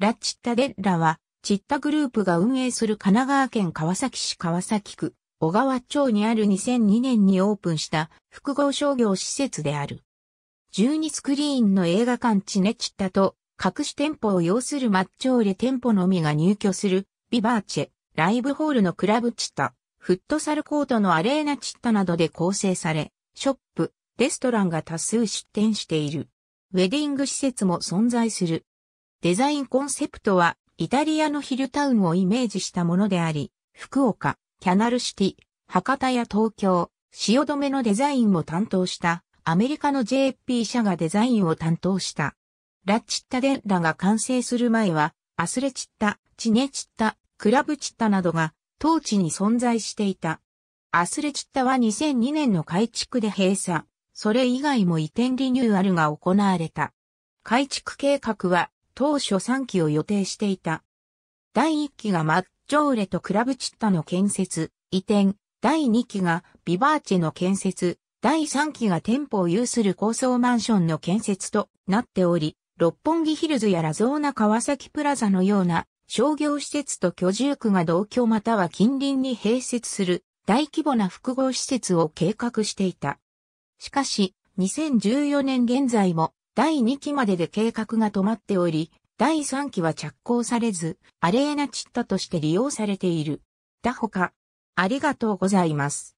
ラ・チッタ・デッラは、チッタグループが運営する神奈川県川崎市川崎区、小川町にある2002年にオープンした複合商業施設である。12スクリーンの映画館チネチッタと、各種店舗を要するマッチョーレ店舗のみが入居する、ビバーチェ、ライブホールのクラブチッタ、フットサルコートのアレーナチッタなどで構成され、ショップ、レストランが多数出店している。ウェディング施設も存在する。デザインコンセプトは、イタリアのヒルタウンをイメージしたものであり、福岡、キャナルシティ、博多や東京、汐留のデザインも担当した、アメリカの JP 社がデザインを担当した。ラッチッタデンラが完成する前は、アスレチッタ、チネチッタ、クラブチッタなどが、当地に存在していた。アスレチッタは2002年の改築で閉鎖、それ以外も移転リニューアルが行われた。改築計画は当初3期を予定していた。第1期がマッジョーレとクラブチッタの建設、移転、第2期がビバーチェの建設、第3期が店舗を有する高層マンションの建設となっており、六本木ヒルズやラゾーナ川崎プラザのような商業施設と居住区が同居または近隣に併設する大規模な複合施設を計画していた。しかし、2014年現在も第2期までで計画が止まっており、第3期は着工されず、アレーナチッタとして利用されている。だほか、ありがとうございます。